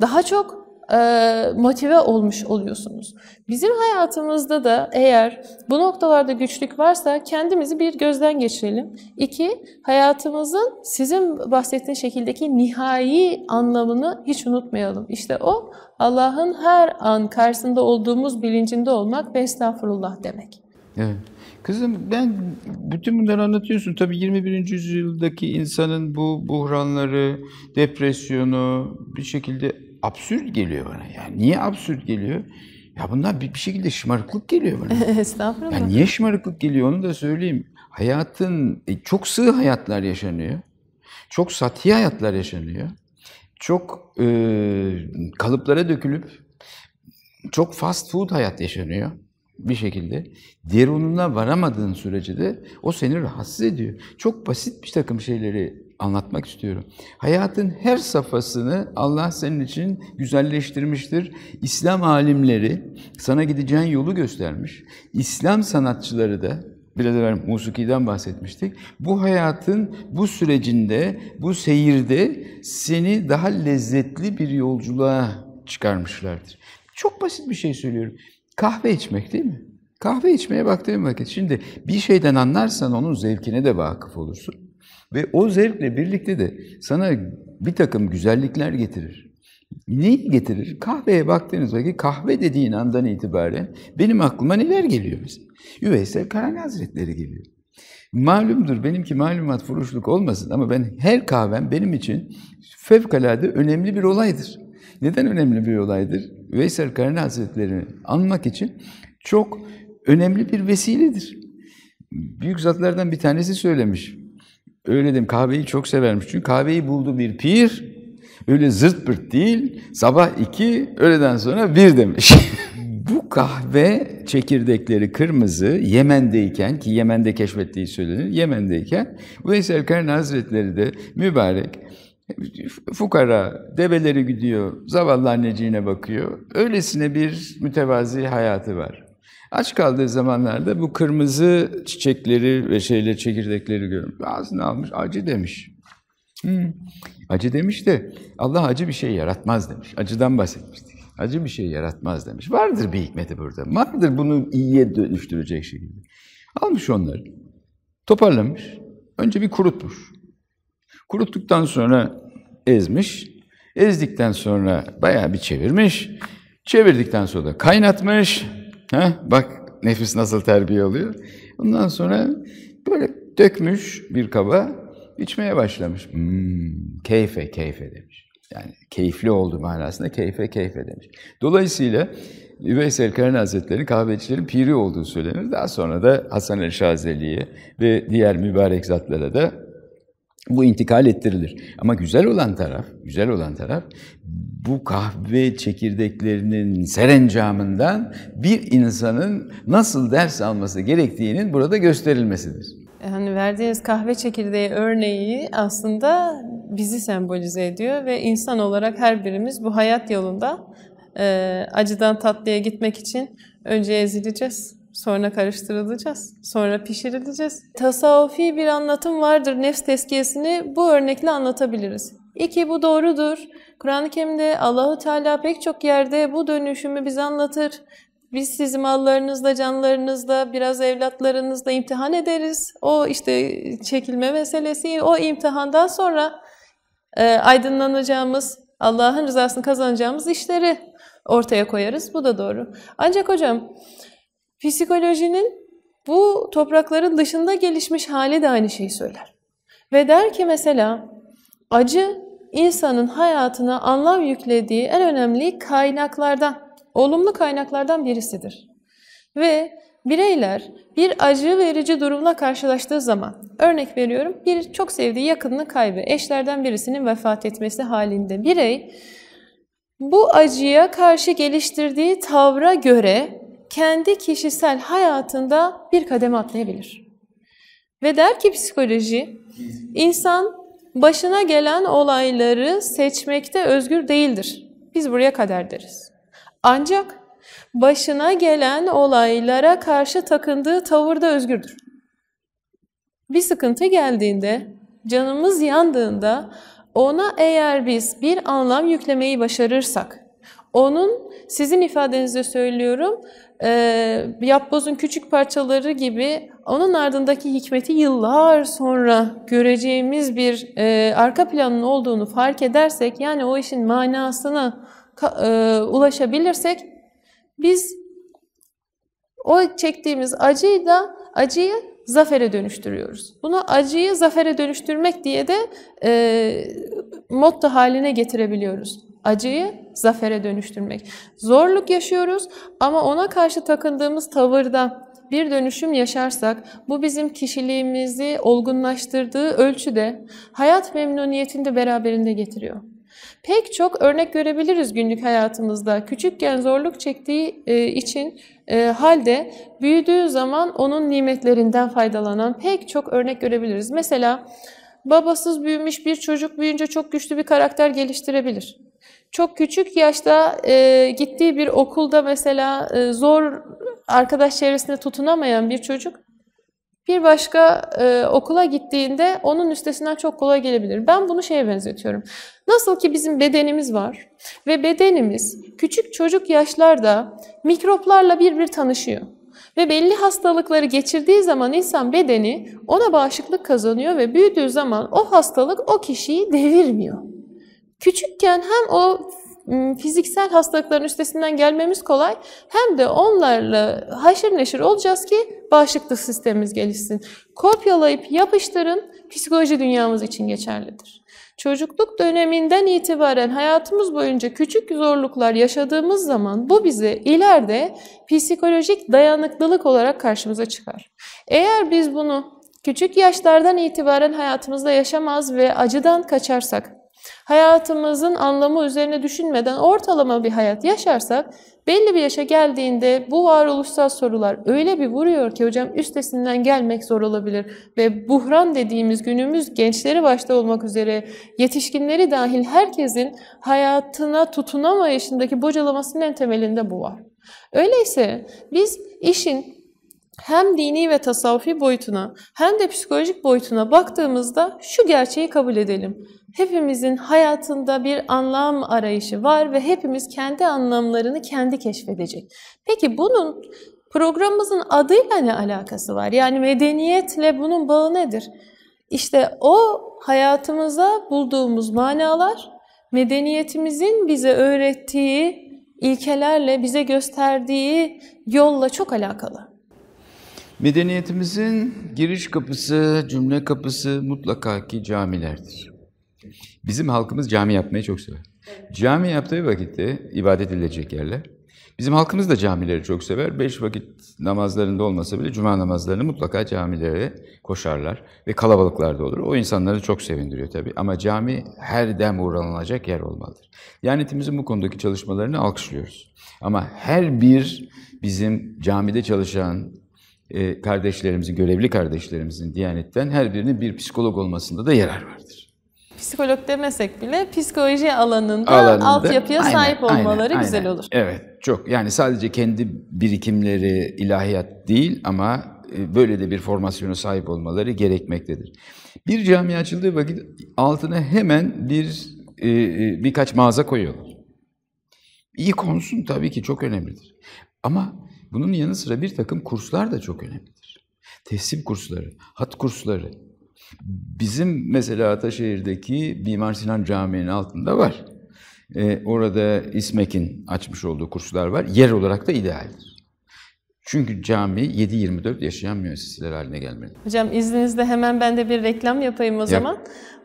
daha çok e, motive olmuş oluyorsunuz. Bizim hayatımızda da eğer bu noktalarda güçlük varsa kendimizi bir gözden geçirelim. İki, hayatımızın sizin bahsettiğiniz şekildeki nihai anlamını hiç unutmayalım. İşte o Allah'ın her an karşısında olduğumuz bilincinde olmak ve estağfurullah demek. Evet. Kızım ben bütün bunları anlatıyorsun. Tabii 21. yüzyıldaki insanın bu buhranları, depresyonu bir şekilde absürt geliyor bana. Yani niye absürt geliyor? Ya bundan bir, bir şekilde şımarıklık geliyor bana. <laughs> Estağfurullah. Ya niye şımarıklık geliyor onu da söyleyeyim. Hayatın e, çok sığ hayatlar yaşanıyor. Çok sati hayatlar yaşanıyor. Çok e, kalıplara dökülüp çok fast food hayat yaşanıyor bir şekilde derununa varamadığın sürece de o seni rahatsız ediyor. Çok basit bir takım şeyleri anlatmak istiyorum. Hayatın her safhasını Allah senin için güzelleştirmiştir. İslam alimleri sana gideceğin yolu göstermiş. İslam sanatçıları da biraz evvel musikiden bahsetmiştik. Bu hayatın bu sürecinde, bu seyirde seni daha lezzetli bir yolculuğa çıkarmışlardır. Çok basit bir şey söylüyorum. Kahve içmek değil mi? Kahve içmeye baktığın vakit şimdi bir şeyden anlarsan onun zevkine de vakıf olursun. Ve o zevkle birlikte de sana bir takım güzellikler getirir. Neyi getirir? Kahveye baktığınız vakit kahve dediğin andan itibaren benim aklıma neler geliyor bize? Üveysel Karani Hazretleri geliyor. Malumdur benimki malumat furuşluk olmasın ama ben her kahvem benim için fevkalade önemli bir olaydır. Neden önemli bir olaydır? Veysel Karani Hazretleri'ni anmak için çok önemli bir vesiledir. Büyük zatlardan bir tanesi söylemiş. Öyle dedim kahveyi çok severmiş. Çünkü kahveyi buldu bir pir. Öyle zırt pırt değil. Sabah iki, öğleden sonra bir demiş. <laughs> Bu kahve çekirdekleri kırmızı Yemen'deyken ki Yemen'de keşfettiği söylenir. Yemen'deyken Veysel Karni Hazretleri de mübarek fukara, develeri gidiyor, zavallı anneciğine bakıyor. Öylesine bir mütevazi hayatı var. Aç kaldığı zamanlarda bu kırmızı çiçekleri ve şeyle çekirdekleri görmüş. Ağzına almış, acı demiş. Hmm. Acı demiş de Allah acı bir şey yaratmaz demiş. Acıdan bahsetmiştik. Acı bir şey yaratmaz demiş. Vardır bir hikmeti burada. Vardır bunu iyiye dönüştürecek şekilde. Almış onları. Toparlamış. Önce bir kurutmuş. Kuruttuktan sonra ezmiş. Ezdikten sonra bayağı bir çevirmiş. Çevirdikten sonra da kaynatmış. Heh, bak nefis nasıl terbiye oluyor. Ondan sonra böyle dökmüş bir kaba içmeye başlamış. Hmm, keyfe keyfe demiş. Yani keyifli oldu manasında keyfe keyfe demiş. Dolayısıyla Üveysel Karani Hazretleri'nin kahvecilerin piri olduğu söylenir. Daha sonra da Hasan el Şazeli'ye ve diğer mübarek zatlara da bu intikal ettirilir. Ama güzel olan taraf, güzel olan taraf bu kahve çekirdeklerinin serencamından bir insanın nasıl ders alması gerektiğinin burada gösterilmesidir. Hani verdiğiniz kahve çekirdeği örneği aslında bizi sembolize ediyor ve insan olarak her birimiz bu hayat yolunda e, acıdan tatlıya gitmek için önce ezileceğiz. Sonra karıştırılacağız. Sonra pişirileceğiz. Tasavvufi bir anlatım vardır. Nefs tezkiyesini bu örnekle anlatabiliriz. İki bu doğrudur. Kur'an-ı Kerim'de Allahu Teala pek çok yerde bu dönüşümü bize anlatır. Biz sizi mallarınızla, canlarınızla, biraz evlatlarınızla imtihan ederiz. O işte çekilme meselesi, o imtihandan sonra e, aydınlanacağımız, Allah'ın rızasını kazanacağımız işleri ortaya koyarız. Bu da doğru. Ancak hocam Psikolojinin bu toprakların dışında gelişmiş hali de aynı şeyi söyler. Ve der ki mesela acı insanın hayatına anlam yüklediği en önemli kaynaklardan, olumlu kaynaklardan birisidir. Ve bireyler bir acı verici durumla karşılaştığı zaman, örnek veriyorum bir çok sevdiği yakınını kaybı, eşlerden birisinin vefat etmesi halinde birey bu acıya karşı geliştirdiği tavra göre kendi kişisel hayatında bir kademe atlayabilir. Ve der ki psikoloji, insan başına gelen olayları seçmekte özgür değildir. Biz buraya kader deriz. Ancak başına gelen olaylara karşı takındığı tavırda özgürdür. Bir sıkıntı geldiğinde, canımız yandığında ona eğer biz bir anlam yüklemeyi başarırsak, onun sizin ifadenizde söylüyorum e, ee, yapbozun küçük parçaları gibi onun ardındaki hikmeti yıllar sonra göreceğimiz bir e, arka planın olduğunu fark edersek, yani o işin manasına e, ulaşabilirsek, biz o çektiğimiz acıyı da acıyı zafere dönüştürüyoruz. Bunu acıyı zafere dönüştürmek diye de e, motto haline getirebiliyoruz acıyı zafere dönüştürmek. Zorluk yaşıyoruz ama ona karşı takındığımız tavırda bir dönüşüm yaşarsak bu bizim kişiliğimizi olgunlaştırdığı ölçüde hayat memnuniyetini de beraberinde getiriyor. Pek çok örnek görebiliriz günlük hayatımızda. Küçükken zorluk çektiği e, için e, halde büyüdüğü zaman onun nimetlerinden faydalanan pek çok örnek görebiliriz. Mesela babasız büyümüş bir çocuk büyünce çok güçlü bir karakter geliştirebilir. Çok küçük yaşta e, gittiği bir okulda mesela e, zor arkadaş çevresinde tutunamayan bir çocuk bir başka e, okula gittiğinde onun üstesinden çok kolay gelebilir. Ben bunu şeye benzetiyorum. Nasıl ki bizim bedenimiz var ve bedenimiz küçük çocuk yaşlarda mikroplarla bir bir tanışıyor. Ve belli hastalıkları geçirdiği zaman insan bedeni ona bağışıklık kazanıyor ve büyüdüğü zaman o hastalık o kişiyi devirmiyor. Küçükken hem o fiziksel hastalıkların üstesinden gelmemiz kolay hem de onlarla haşır neşir olacağız ki bağışıklık sistemimiz gelişsin. Kopyalayıp yapıştırın psikoloji dünyamız için geçerlidir. Çocukluk döneminden itibaren hayatımız boyunca küçük zorluklar yaşadığımız zaman bu bizi ileride psikolojik dayanıklılık olarak karşımıza çıkar. Eğer biz bunu küçük yaşlardan itibaren hayatımızda yaşamaz ve acıdan kaçarsak, Hayatımızın anlamı üzerine düşünmeden ortalama bir hayat yaşarsak belli bir yaşa geldiğinde bu varoluşsal sorular öyle bir vuruyor ki hocam üstesinden gelmek zor olabilir. Ve buhran dediğimiz günümüz gençleri başta olmak üzere yetişkinleri dahil herkesin hayatına tutunamayışındaki bocalamasının en temelinde bu var. Öyleyse biz işin hem dini ve tasavvufi boyutuna hem de psikolojik boyutuna baktığımızda şu gerçeği kabul edelim. Hepimizin hayatında bir anlam arayışı var ve hepimiz kendi anlamlarını kendi keşfedecek. Peki bunun programımızın adıyla ne alakası var? Yani medeniyetle bunun bağı nedir? İşte o hayatımıza bulduğumuz manalar medeniyetimizin bize öğrettiği ilkelerle, bize gösterdiği yolla çok alakalı. Medeniyetimizin giriş kapısı, cümle kapısı mutlaka ki camilerdir. Bizim halkımız cami yapmayı çok sever. Cami yaptığı vakitte ibadet edilecek yerler. Bizim halkımız da camileri çok sever. Beş vakit namazlarında olmasa bile cuma namazlarını mutlaka camilere koşarlar ve kalabalıklar da olur. O insanları çok sevindiriyor tabii ama cami her dem uğranılacak yer olmalıdır. Diyanetimizin bu konudaki çalışmalarını alkışlıyoruz. Ama her bir bizim camide çalışan e, kardeşlerimizin, görevli kardeşlerimizin Diyanet'ten her birinin bir psikolog olmasında da yarar vardır. Psikolog demesek bile psikoloji alanında, alanında altyapıya aynen, sahip olmaları aynen, güzel aynen. olur. Evet, çok. Yani sadece kendi birikimleri ilahiyat değil ama e, böyle de bir formasyona sahip olmaları gerekmektedir. Bir cami açıldığı vakit altına hemen bir e, birkaç mağaza koyuyorlar. İyi konsun tabii ki çok önemlidir. Ama bunun yanı sıra bir takım kurslar da çok önemlidir. Teslim kursları, hat kursları. Bizim mesela Ataşehir'deki Mimar Sinan Camii'nin altında var. Ee, orada İSMEK'in açmış olduğu kurslar var. Yer olarak da idealdir. Çünkü cami 7-24 yaşayan müesseseler haline gelmeli. Hocam izninizle hemen ben de bir reklam yapayım o Yap. zaman.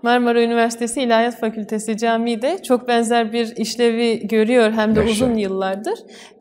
Marmara Üniversitesi İlahiyat Fakültesi Camii de çok benzer bir işlevi görüyor hem de Yaşa. uzun yıllardır.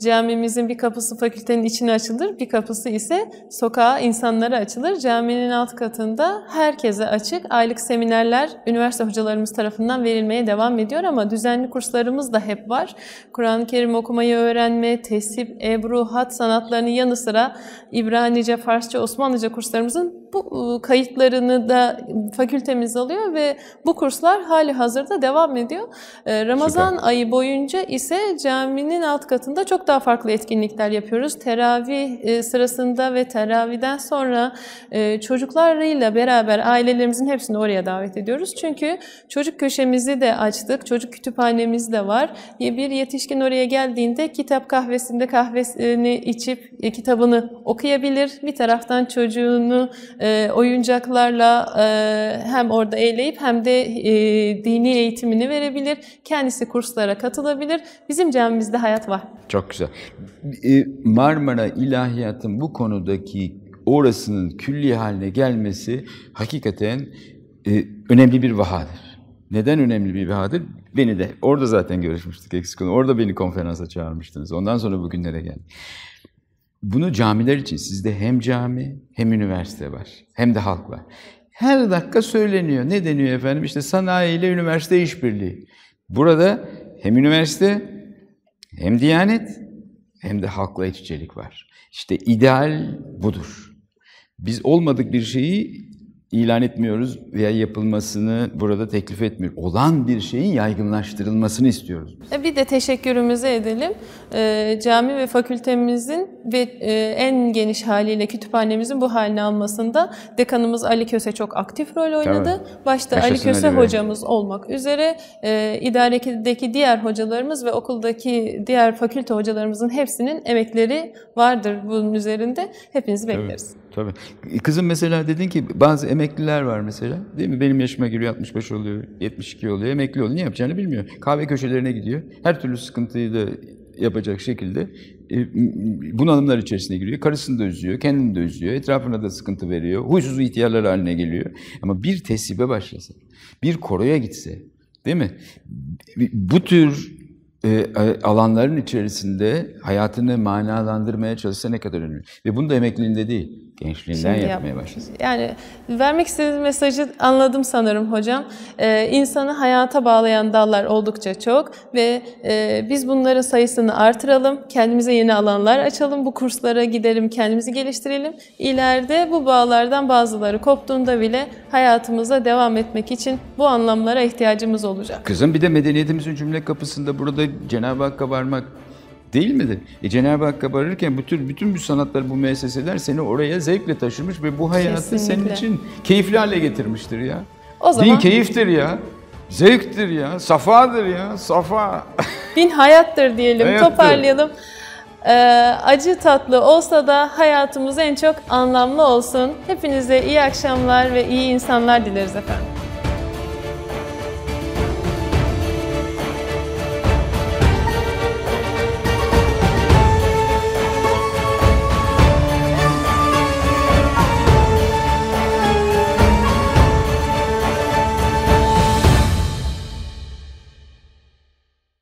Camimizin bir kapısı fakültenin içine açılır, bir kapısı ise sokağa, insanlara açılır. Caminin alt katında herkese açık. Aylık seminerler üniversite hocalarımız tarafından verilmeye devam ediyor ama düzenli kurslarımız da hep var. Kur'an-ı Kerim okumayı öğrenme, tesip, ebru, hat sanatlarının yanı yanı sıra İbranice, Farsça, Osmanlıca kurslarımızın bu e, kayıtlarını da fakültemiz alıyor ve bu kurslar hali hazırda devam ediyor. E, Ramazan Süper. ayı boyunca ise caminin alt katında çok daha farklı etkinlikler yapıyoruz. Teravih e, sırasında ve teraviden sonra çocuklarıyla beraber ailelerimizin hepsini oraya davet ediyoruz. Çünkü çocuk köşemizi de açtık. Çocuk kütüphanemiz de var. Bir yetişkin oraya geldiğinde kitap kahvesinde kahvesini içip kitabını okuyabilir. Bir taraftan çocuğunu e, oyuncaklarla e, hem orada eğleyip hem de e, dini eğitimini verebilir. Kendisi kurslara katılabilir. Bizim camimizde hayat var. Çok güzel. E, Marmara İlahiyat'ın bu konudaki orasının külli haline gelmesi hakikaten e, önemli bir vahadır. Neden önemli bir vahadır? Beni de orada zaten görüşmüştük eksik Orada beni konferansa çağırmıştınız. Ondan sonra bugünlere geldim. Bunu camiler için sizde hem cami hem üniversite var hem de halk var. Her dakika söyleniyor. Ne deniyor efendim? İşte sanayi ile üniversite işbirliği. Burada hem üniversite hem diyanet hem de halkla iç içelik var. İşte ideal budur. Biz olmadık bir şeyi ilan etmiyoruz veya yapılmasını burada teklif etmiyoruz. Olan bir şeyin yaygınlaştırılmasını istiyoruz. E, bir de teşekkürümüzü edelim. E, cami ve fakültemizin ve e, en geniş haliyle kütüphanemizin bu haline almasında dekanımız Ali Köse çok aktif rol oynadı. Tabii. Başta Yaşasın Ali Köse hocamız olmak üzere e, idaredeki diğer hocalarımız ve okuldaki diğer fakülte hocalarımızın hepsinin emekleri vardır bunun üzerinde. Hepinizi bekleriz. Tabii tabii. E, kızım mesela dedin ki bazı emekliler var mesela. Değil mi? Benim yaşıma giriyor 65 oluyor, 72 oluyor, emekli oluyor. Ne yapacağını bilmiyor. Kahve köşelerine gidiyor. Her türlü sıkıntıyı da yapacak şekilde e, bunalımlar içerisine giriyor. Karısını da üzüyor, kendini de üzüyor, etrafına da sıkıntı veriyor. Huysuz ihtiyarlar haline geliyor. Ama bir tesibe başlasa, bir koroya gitse, değil mi? Bu tür e, alanların içerisinde hayatını manalandırmaya çalışsa ne kadar önemli. Ve bunu da emekliliğinde değil, gençliğinden Şimdi yapmaya yap, başladı. Yani vermek istediğiniz mesajı anladım sanırım hocam. Ee, insanı hayata bağlayan dallar oldukça çok ve e, biz bunların sayısını artıralım, kendimize yeni alanlar açalım, bu kurslara gidelim, kendimizi geliştirelim. İleride bu bağlardan bazıları koptuğunda bile hayatımıza devam etmek için bu anlamlara ihtiyacımız olacak. Kızım bir de medeniyetimizin cümle kapısında burada Cenab-ı Hakk'a varmak Değil midir? E Cenab-ı Hak kabarırken bütün, bütün bu sanatlar, bu müesseseler seni oraya zevkle taşımış ve bu hayatı Kesinlikle. senin için keyifli hale getirmiştir ya. O zaman... Din keyiftir ya. Zevktir ya, safadır ya, safa. Bin <laughs> hayattır diyelim, hayattır. toparlayalım. Ee, acı tatlı olsa da hayatımız en çok anlamlı olsun. Hepinize iyi akşamlar ve iyi insanlar dileriz efendim.